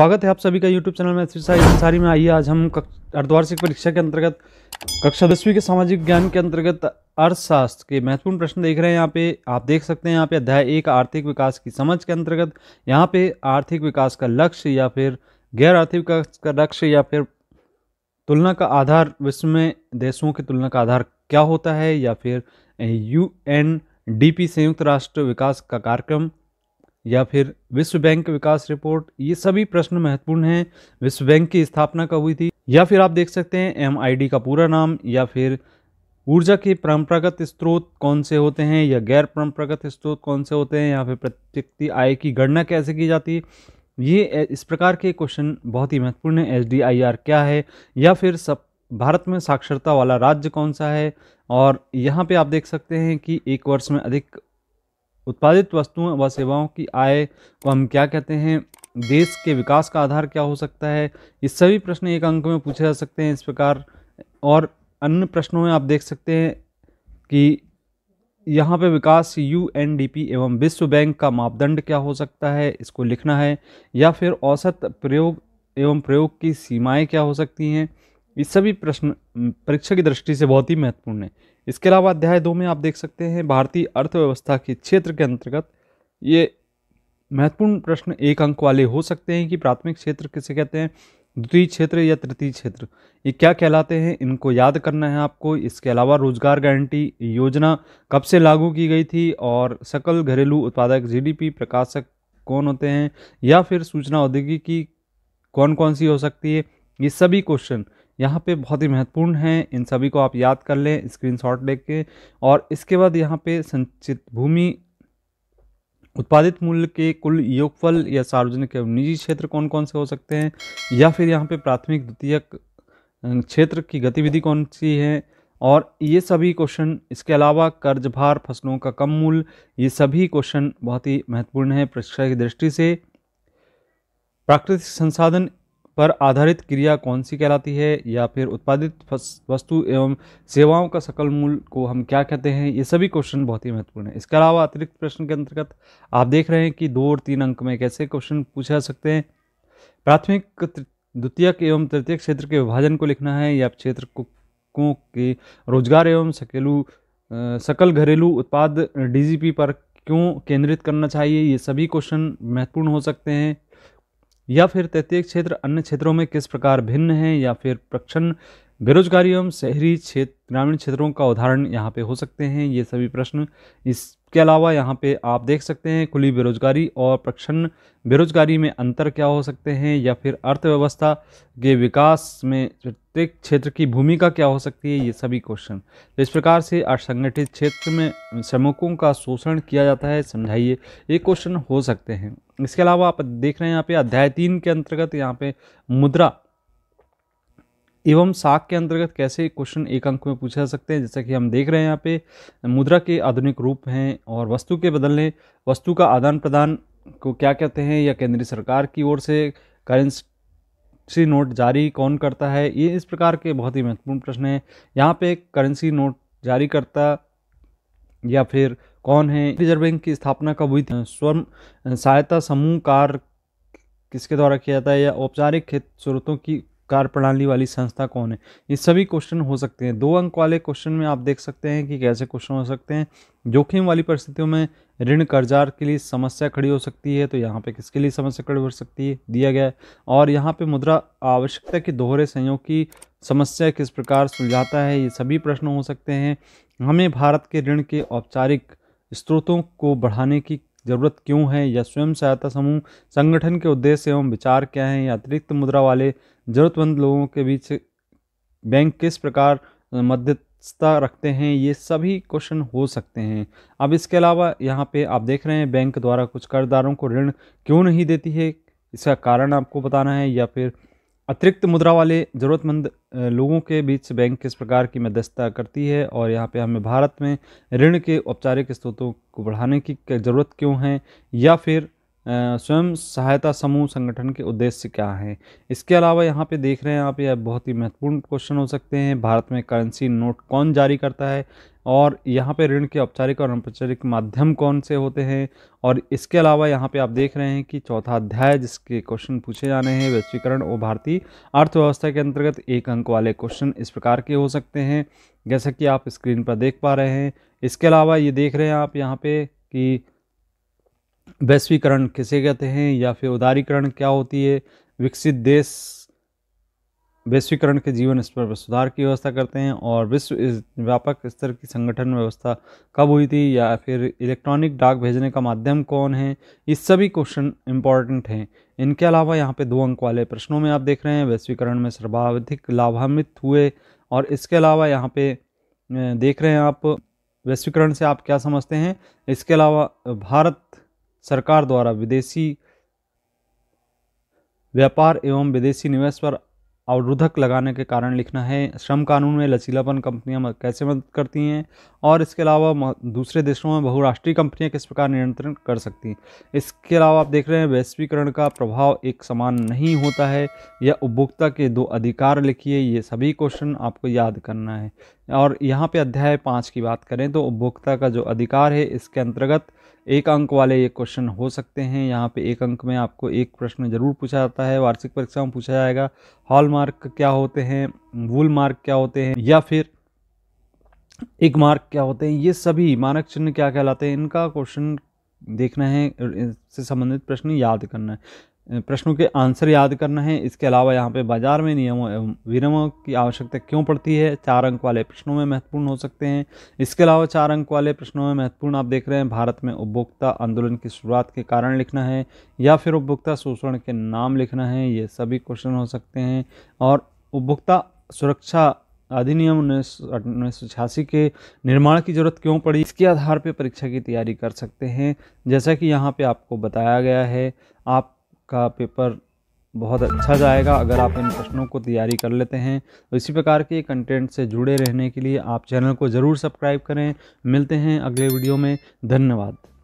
स्वागत है आप सभी का यूट्यूब चैनल में सारी में आइए आज हम अर्धवार्षिक परीक्षा के अंतर्गत कक्षा दसवीं के सामाजिक ज्ञान के अंतर्गत अर्थशास्त्र के महत्वपूर्ण प्रश्न देख रहे हैं यहाँ पे आप देख सकते हैं यहाँ पे अध्याय एक आर्थिक विकास की समझ के अंतर्गत यहाँ पे आर्थिक विकास का लक्ष्य या फिर गैर आर्थिक विकास का लक्ष्य या फिर तुलना का आधार विश्व में देशों की तुलना का आधार क्या होता है या फिर यू एन डी पी संयुक्त राष्ट्र विकास का कार्यक्रम या फिर विश्व बैंक विकास रिपोर्ट ये सभी प्रश्न महत्वपूर्ण हैं विश्व बैंक की स्थापना कब हुई थी या फिर आप देख सकते हैं एम का पूरा नाम या फिर ऊर्जा के परंपरागत स्रोत कौन से होते हैं या गैर परंपरागत स्रोत कौन से होते हैं या फिर प्रत्यक्ति आय की गणना कैसे की जाती है ये इस प्रकार के क्वेश्चन बहुत ही महत्वपूर्ण है एच क्या है या फिर सब भारत में साक्षरता वाला राज्य कौन सा है और यहाँ पे आप देख सकते हैं कि एक वर्ष में अधिक उत्पादित वस्तुओं व सेवाओं की आय को हम क्या कहते हैं देश के विकास का आधार क्या हो सकता है ये सभी प्रश्न एक अंक में पूछे जा सकते हैं इस प्रकार और अन्य प्रश्नों में आप देख सकते हैं कि यहाँ पे विकास यू एन डी पी एवं विश्व बैंक का मापदंड क्या हो सकता है इसको लिखना है या फिर औसत प्रयोग एवं प्रयोग की सीमाएं क्या हो सकती हैं ये सभी प्रश्न परीक्षा की दृष्टि से बहुत ही महत्वपूर्ण है इसके अलावा अध्याय दो में आप देख सकते हैं भारतीय अर्थव्यवस्था के क्षेत्र के अंतर्गत ये महत्वपूर्ण प्रश्न एक अंक वाले हो सकते हैं कि प्राथमिक क्षेत्र किसे कहते हैं द्वितीय क्षेत्र या तृतीय क्षेत्र ये क्या कहलाते हैं इनको याद करना है आपको इसके अलावा रोजगार गारंटी योजना कब से लागू की गई थी और सकल घरेलू उत्पादक जीडीपी प्रकाशक कौन होते हैं या फिर सूचना औद्योगिकी कौन कौन सी हो सकती है ये सभी क्वेश्चन यहाँ पे बहुत ही महत्वपूर्ण हैं इन सभी को आप याद कर लें स्क्रीनशॉट लेके और इसके बाद यहाँ पे संचित भूमि उत्पादित मूल्य के कुल योगफल या सार्वजनिक एवं निजी क्षेत्र कौन कौन से हो सकते हैं या फिर यहाँ पे प्राथमिक द्वितीयक क्षेत्र की गतिविधि कौन सी है और ये सभी क्वेश्चन इसके अलावा कर्ज भार फसलों का कम मूल्य ये सभी क्वेश्चन बहुत ही महत्वपूर्ण है परीक्षा की दृष्टि से प्राकृतिक संसाधन पर आधारित क्रिया कौन सी कहलाती है या फिर उत्पादित वस्तु एवं सेवाओं का सकल मूल को हम क्या कहते हैं ये सभी क्वेश्चन बहुत ही महत्वपूर्ण है इसके अलावा अतिरिक्त प्रश्न के अंतर्गत आप देख रहे हैं कि दो और तीन अंक में कैसे क्वेश्चन पूछे जा सकते हैं प्राथमिक द्वितीयक एवं तृतीय क्षेत्र के विभाजन को लिखना है या क्षेत्र को के रोजगार एवं सकेलू सकल घरेलू उत्पाद डीजीपी पर क्यों केंद्रित करना चाहिए ये सभी क्वेश्चन महत्वपूर्ण हो सकते हैं या फिर तृतीय क्षेत्र अन्य क्षेत्रों में किस प्रकार भिन्न हैं या फिर प्रक्षण बेरोजगारी एवं शहरी क्षेत्र ग्रामीण क्षेत्रों का उदाहरण यहाँ पे हो सकते हैं ये सभी प्रश्न इसके अलावा यहाँ पे आप देख सकते हैं खुली बेरोजगारी और प्रक्षण बेरोजगारी में अंतर क्या हो सकते हैं या फिर अर्थव्यवस्था के विकास में प्रत्येक क्षेत्र की भूमिका क्या हो सकती है ये सभी क्वेश्चन तो इस प्रकार से असंगठित क्षेत्र में श्रमिकों का शोषण किया जाता है समझाइए ये क्वेश्चन हो सकते हैं इसके अलावा आप देख रहे हैं यहाँ पे अध्याय तीन के अंतर्गत यहाँ पे मुद्रा एवं साख के अंतर्गत कैसे क्वेश्चन एक अंक में पूछा जा सकते हैं जैसा कि हम देख रहे हैं यहाँ पे मुद्रा के आधुनिक रूप हैं और वस्तु के बदलने वस्तु का आदान प्रदान को क्या कहते हैं या केंद्रीय सरकार की ओर से करेंसी नोट जारी कौन करता है ये इस प्रकार के बहुत ही महत्वपूर्ण प्रश्न हैं यहाँ पे करेंसी नोट जारी करता या फिर कौन है रिजर्व बैंक की स्थापना कब हुई थी स्वर्ण सहायता समूह कार्य किसके द्वारा किया जाता है या औपचारिक खेत स्रोतों की कार्य प्रणाली वाली संस्था कौन है ये सभी क्वेश्चन हो सकते हैं दो अंक वाले क्वेश्चन में आप देख सकते हैं कि कैसे क्वेश्चन हो सकते हैं जोखिम वाली परिस्थितियों में ऋण कर्जार के लिए समस्या खड़ी हो सकती है तो यहाँ पे किसके लिए समस्या खड़ी हो सकती है दिया गया है और यहाँ पे मुद्रा आवश्यकता के दोहरे संयोग की समस्या किस प्रकार सुलझाता है ये सभी प्रश्न हो सकते हैं हमें भारत के ऋण के औपचारिक स्रोतों को बढ़ाने की ज़रूरत क्यों है या स्वयं सहायता समूह संगठन के उद्देश्य एवं विचार क्या हैं या अतिरिक्त मुद्रा वाले ज़रूरतमंद लोगों के बीच बैंक किस प्रकार मध्यस्थता रखते हैं ये सभी क्वेश्चन हो सकते हैं अब इसके अलावा यहाँ पे आप देख रहे हैं बैंक द्वारा कुछ कर्जदारों को ऋण क्यों नहीं देती है इसका कारण आपको बताना है या फिर अतिरिक्त मुद्रा वाले ज़रूरतमंद लोगों के बीच बैंक किस प्रकार की मध्यस्थता करती है और यहाँ पे हमें भारत में ऋण के औपचारिक स्रोतों को बढ़ाने की ज़रूरत क्यों है या फिर स्वयं सहायता समूह संगठन के उद्देश्य क्या हैं इसके अलावा यहाँ पे देख रहे हैं यहाँ यह बहुत ही महत्वपूर्ण क्वेश्चन हो सकते हैं भारत में करेंसी नोट कौन जारी करता है और यहाँ पे ऋण के औपचारिक और अनौपचारिक माध्यम कौन से होते हैं और इसके अलावा यहाँ पे आप देख रहे हैं कि चौथा अध्याय जिसके क्वेश्चन पूछे जाने हैं वैश्वीकरण और भारतीय अर्थव्यवस्था के अंतर्गत एक अंक वाले क्वेश्चन इस प्रकार के हो सकते हैं जैसा कि आप स्क्रीन पर देख पा रहे हैं इसके अलावा ये देख रहे हैं आप यहाँ पर कि वैश्वीकरण किसे कहते हैं या फिर उदारीकरण क्या होती है विकसित देश वैश्वीकरण के जीवन स्तर पर सुधार की व्यवस्था करते हैं और विश्व व्यापक स्तर की संगठन व्यवस्था कब हुई थी या फिर इलेक्ट्रॉनिक डाक भेजने का माध्यम कौन है ये सभी क्वेश्चन इंपॉर्टेंट हैं इनके अलावा यहाँ पे दो अंक वाले प्रश्नों में आप देख रहे हैं वैश्वीकरण में सर्वाधिक लाभान्वित हुए और इसके अलावा यहाँ पे देख रहे हैं आप वैश्वीकरण से आप क्या समझते हैं इसके अलावा भारत सरकार द्वारा विदेशी व्यापार एवं विदेशी निवेश पर अवरोधक लगाने के कारण लिखना है श्रम कानून में लचीलापन कंपनियां कैसे मदद करती हैं और इसके अलावा दूसरे देशों में बहुराष्ट्रीय कंपनियां किस प्रकार नियंत्रण कर सकती हैं इसके अलावा आप देख रहे हैं वैश्वीकरण का प्रभाव एक समान नहीं होता है या उपभोक्ता के दो अधिकार लिखिए ये सभी क्वेश्चन आपको याद करना है और यहाँ पर अध्याय पाँच की बात करें तो उपभोक्ता का जो अधिकार है इसके अंतर्गत एक अंक वाले ये क्वेश्चन हो सकते हैं यहाँ पे एक अंक में आपको एक प्रश्न जरूर पूछा जाता है वार्षिक परीक्षा में पूछा जाएगा हॉल मार्क क्या होते हैं वूल मार्क क्या होते हैं या फिर एक मार्क क्या होते हैं ये सभी मानक चिन्ह क्या कहलाते हैं इनका क्वेश्चन देखना है इससे संबंधित प्रश्न याद करना है प्रश्नों के आंसर याद करना है इसके अलावा यहाँ पे बाजार में नियमों एवं विनियमों की आवश्यकता क्यों पड़ती है चार अंक वाले प्रश्नों में महत्वपूर्ण हो सकते हैं इसके अलावा चार अंक वाले प्रश्नों में महत्वपूर्ण आप देख रहे हैं भारत में उपभोक्ता आंदोलन की शुरुआत के कारण लिखना है या फिर उपभोक्ता शोषण के नाम लिखना है ये सभी क्वेश्चन हो सकते हैं और उपभोक्ता सुरक्षा अधिनियम उन्नीस सौ के निर्माण की ज़रूरत क्यों पड़ी इसके आधार पर परीक्षा की तैयारी कर सकते हैं जैसा कि यहाँ पे आपको बताया गया है आप आपका पेपर बहुत अच्छा जाएगा अगर आप इन प्रश्नों को तैयारी कर लेते हैं तो इसी प्रकार के कंटेंट से जुड़े रहने के लिए आप चैनल को ज़रूर सब्सक्राइब करें मिलते हैं अगले वीडियो में धन्यवाद